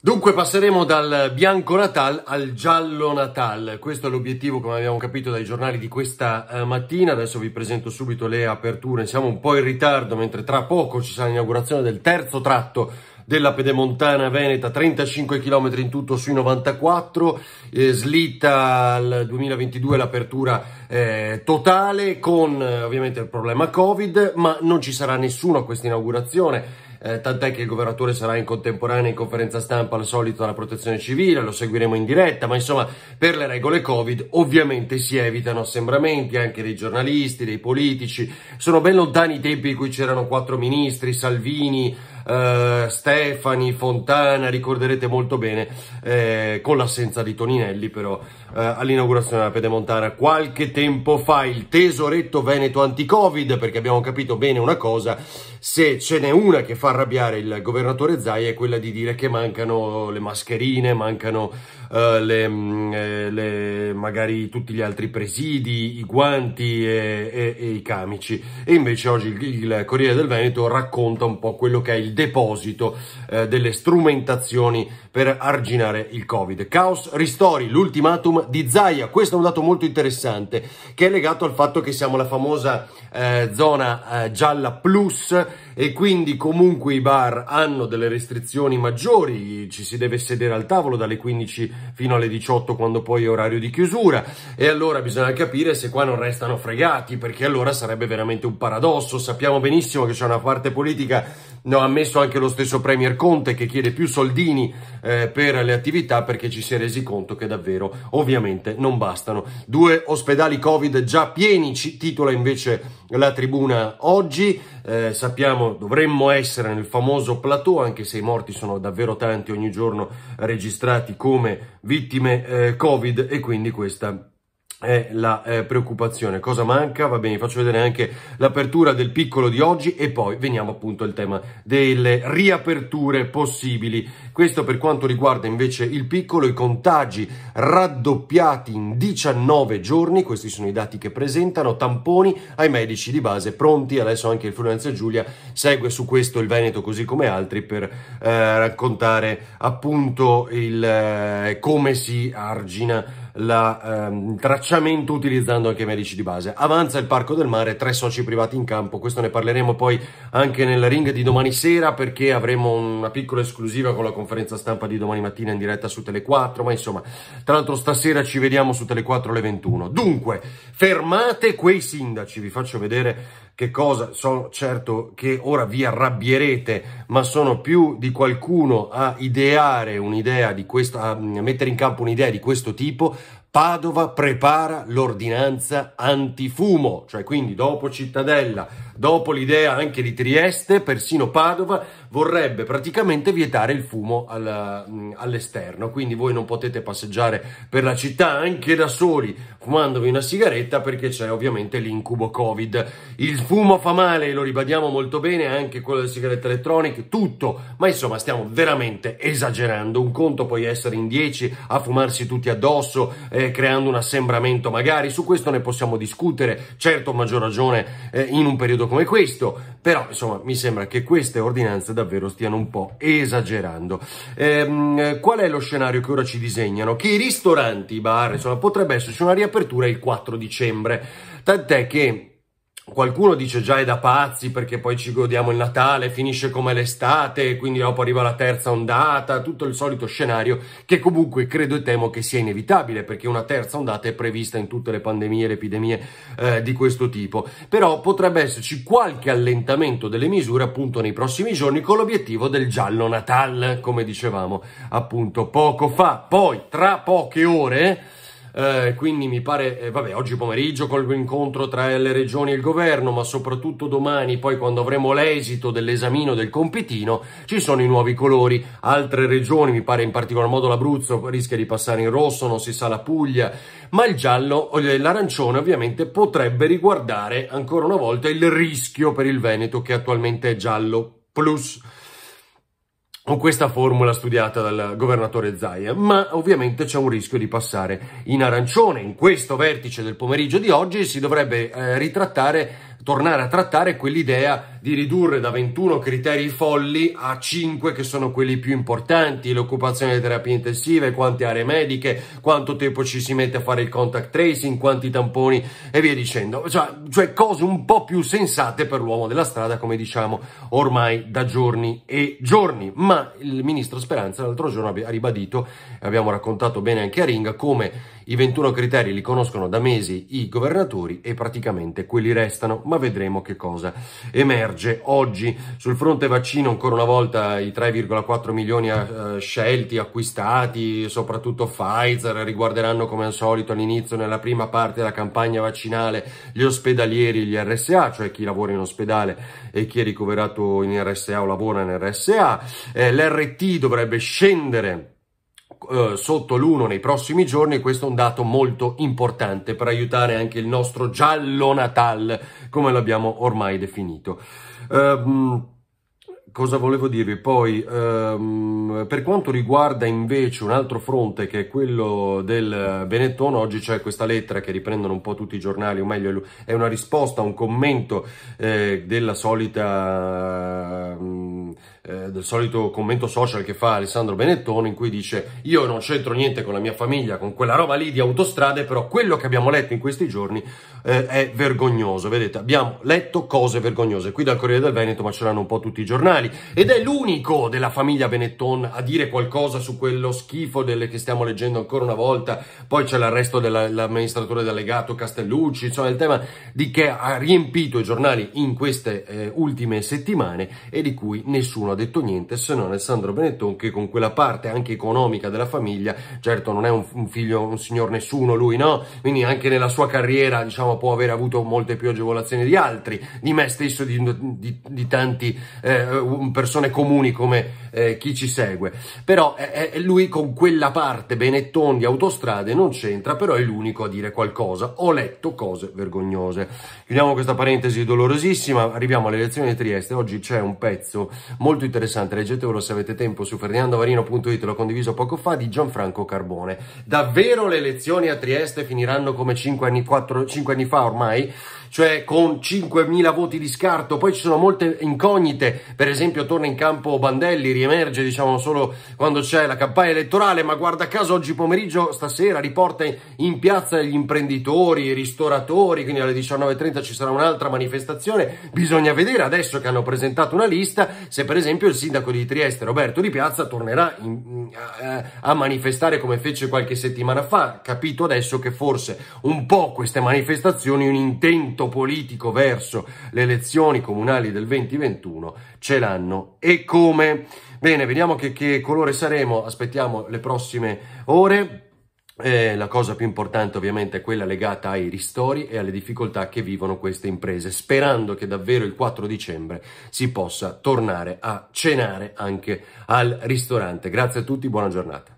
Dunque passeremo dal bianco Natal al giallo Natal, questo è l'obiettivo come abbiamo capito dai giornali di questa eh, mattina, adesso vi presento subito le aperture, siamo un po' in ritardo mentre tra poco ci sarà l'inaugurazione del terzo tratto della pedemontana veneta, 35 km in tutto sui 94, eh, slitta al 2022 l'apertura eh, totale con eh, ovviamente il problema Covid, ma non ci sarà nessuno a questa inaugurazione eh, tant'è che il governatore sarà in contemporanea in conferenza stampa al solito alla protezione civile, lo seguiremo in diretta, ma insomma per le regole Covid ovviamente si evitano assembramenti anche dei giornalisti, dei politici, sono ben lontani i tempi in cui c'erano quattro ministri, Salvini, eh, Stefani, Fontana, ricorderete molto bene, eh, con l'assenza di Toninelli però, eh, all'inaugurazione della Pedemontana qualche tempo fa, il tesoretto Veneto anti-Covid, perché abbiamo capito bene una cosa, se ce n'è una che fa arrabbiare il governatore Zai è quella di dire che mancano le mascherine, mancano eh, le, mm, eh, le, magari tutti gli altri presidi, i guanti e, e, e i camici. E invece oggi il, il Corriere del Veneto racconta un po' quello che è il deposito eh, delle strumentazioni per arginare il Covid. Caos Ristori, l'ultimatum di Zaia. Questo è un dato molto interessante che è legato al fatto che siamo la famosa eh, zona eh, gialla plus e quindi comunque i bar hanno delle restrizioni maggiori, ci si deve sedere al tavolo dalle 15 fino alle 18 quando poi è orario di chiusura e allora bisogna capire se qua non restano fregati perché allora sarebbe veramente un paradosso, sappiamo benissimo che c'è una parte politica, no, ha ammesso anche lo stesso Premier Conte che chiede più soldini eh, per le attività perché ci si è resi conto che davvero ovviamente non bastano. Due ospedali Covid già pieni, ci titola invece la tribuna oggi. Eh, sappiamo, dovremmo essere nel famoso plateau, anche se i morti sono davvero tanti ogni giorno registrati come vittime eh, Covid e quindi questa è la eh, preoccupazione. Cosa manca? Va bene, vi faccio vedere anche l'apertura del piccolo di oggi e poi veniamo appunto al tema delle riaperture possibili. Questo per quanto riguarda invece il piccolo, i contagi raddoppiati in 19 giorni, questi sono i dati che presentano, tamponi ai medici di base pronti, adesso anche il Florenza Giulia segue su questo il Veneto così come altri per eh, raccontare appunto il, eh, come si argina la, ehm, il tracciamento utilizzando anche i medici di base. Avanza il Parco del Mare, tre soci privati in campo, questo ne parleremo poi anche nella ring di domani sera perché avremo una piccola esclusiva con la conferenza stampa di domani mattina in diretta su Tele4, ma insomma, tra l'altro stasera ci vediamo su Tele4 alle 21. Dunque, fermate quei sindaci, vi faccio vedere che cosa, sono certo che ora vi arrabbierete, ma sono più di qualcuno a ideare un'idea di questa, a mettere in campo un'idea di questo tipo, Padova prepara l'ordinanza antifumo, cioè quindi dopo Cittadella Dopo l'idea anche di Trieste, persino Padova vorrebbe praticamente vietare il fumo mm, all'esterno, quindi voi non potete passeggiare per la città anche da soli fumandovi una sigaretta perché c'è ovviamente l'incubo Covid. Il fumo fa male, lo ribadiamo molto bene, anche quello delle sigarette elettroniche, tutto, ma insomma stiamo veramente esagerando. Un conto puoi essere in 10 a fumarsi tutti addosso, eh, creando un assembramento magari, su questo ne possiamo discutere, certo a maggior ragione eh, in un periodo come questo, però insomma mi sembra che queste ordinanze davvero stiano un po' esagerando. Ehm, qual è lo scenario che ora ci disegnano? Che i ristoranti, i bar, insomma potrebbe esserci una riapertura il 4 dicembre, tant'è che Qualcuno dice già è da pazzi perché poi ci godiamo il Natale, finisce come l'estate, quindi dopo arriva la terza ondata, tutto il solito scenario che comunque credo e temo che sia inevitabile perché una terza ondata è prevista in tutte le pandemie, le epidemie eh, di questo tipo. Però potrebbe esserci qualche allentamento delle misure appunto nei prossimi giorni con l'obiettivo del giallo Natale, come dicevamo appunto poco fa. Poi tra poche ore eh, quindi mi pare, eh, vabbè, oggi pomeriggio con l'incontro tra le regioni e il governo, ma soprattutto domani, poi quando avremo l'esito dell'esamino del compitino, ci sono i nuovi colori. Altre regioni, mi pare in particolar modo l'Abruzzo, rischia di passare in rosso, non si sa la Puglia, ma il giallo, l'arancione ovviamente potrebbe riguardare ancora una volta il rischio per il Veneto che attualmente è giallo plus con questa formula studiata dal governatore Zaia, ma ovviamente c'è un rischio di passare in arancione. In questo vertice del pomeriggio di oggi si dovrebbe eh, ritrattare tornare a trattare quell'idea di ridurre da 21 criteri folli a 5 che sono quelli più importanti, l'occupazione delle terapie intensive, quante aree mediche, quanto tempo ci si mette a fare il contact tracing, quanti tamponi e via dicendo, cioè, cioè cose un po' più sensate per l'uomo della strada come diciamo ormai da giorni e giorni, ma il ministro Speranza l'altro giorno ha ribadito, e abbiamo raccontato bene anche a Ringa, come i 21 criteri li conoscono da mesi i governatori e praticamente quelli restano, ma vedremo che cosa emerge oggi. Sul fronte vaccino ancora una volta i 3,4 milioni eh, scelti, acquistati, soprattutto Pfizer, riguarderanno come al solito all'inizio, nella prima parte della campagna vaccinale, gli ospedalieri, gli RSA, cioè chi lavora in ospedale e chi è ricoverato in RSA o lavora in RSA. Eh, L'RT dovrebbe scendere eh, sotto l'1 nei prossimi giorni, e questo è un dato molto importante per aiutare anche il nostro giallo Natal, come l'abbiamo ormai definito. Um, cosa volevo dirvi? Poi, ehm, per quanto riguarda invece un altro fronte che è quello del Benetton, oggi c'è questa lettera che riprendono un po' tutti i giornali, o meglio, è una risposta a un commento eh, della solita eh, del solito commento social che fa Alessandro Benettone in cui dice io non c'entro niente con la mia famiglia, con quella roba lì di autostrade, però quello che abbiamo letto in questi giorni eh, è vergognoso, vedete, abbiamo letto cose vergognose qui dal Corriere del Veneto, ma ce l'hanno un po' tutti i giornali ed è l'unico della famiglia Benetton a dire qualcosa su quello schifo delle che stiamo leggendo ancora una volta, poi c'è l'arresto dell'amministratore delegato Castellucci, insomma il tema di che ha riempito i giornali in queste eh, ultime settimane e di cui nessuno ha detto niente se non Alessandro Benetton che con quella parte anche economica della famiglia, certo non è un, un figlio, un signor nessuno lui no, quindi anche nella sua carriera diciamo può aver avuto molte più agevolazioni di altri, di me stesso, di, di, di tanti eh, persone comuni come eh, chi ci segue, però eh, eh lui con quella parte Benetton di autostrade non c'entra, però è l'unico a dire qualcosa, ho letto cose vergognose. Chiudiamo questa parentesi dolorosissima, arriviamo alle elezioni di Trieste, oggi c'è un pezzo molto interessante, leggetevelo se avete tempo su ferdinandovarino.it, l'ho condiviso poco fa, di Gianfranco Carbone. Davvero le elezioni a Trieste finiranno come 5 anni, 4, 5 anni fa ormai? Cioè con 5.000 voti di scarto, poi ci sono molte incognite, per esempio torna in campo Bandelli, riemerge diciamo solo quando c'è la campagna elettorale, ma guarda caso oggi pomeriggio, stasera, riporta in piazza gli imprenditori, i ristoratori, quindi alle 19.30 ci sarà un'altra manifestazione, bisogna vedere adesso che hanno presentato una lista se per esempio esempio il sindaco di Trieste Roberto Di Piazza tornerà in, a, a manifestare come fece qualche settimana fa, capito adesso che forse un po' queste manifestazioni, un intento politico verso le elezioni comunali del 2021 ce l'hanno. E come? Bene, vediamo che, che colore saremo, aspettiamo le prossime ore. Eh, la cosa più importante ovviamente è quella legata ai ristori e alle difficoltà che vivono queste imprese, sperando che davvero il 4 dicembre si possa tornare a cenare anche al ristorante. Grazie a tutti, buona giornata.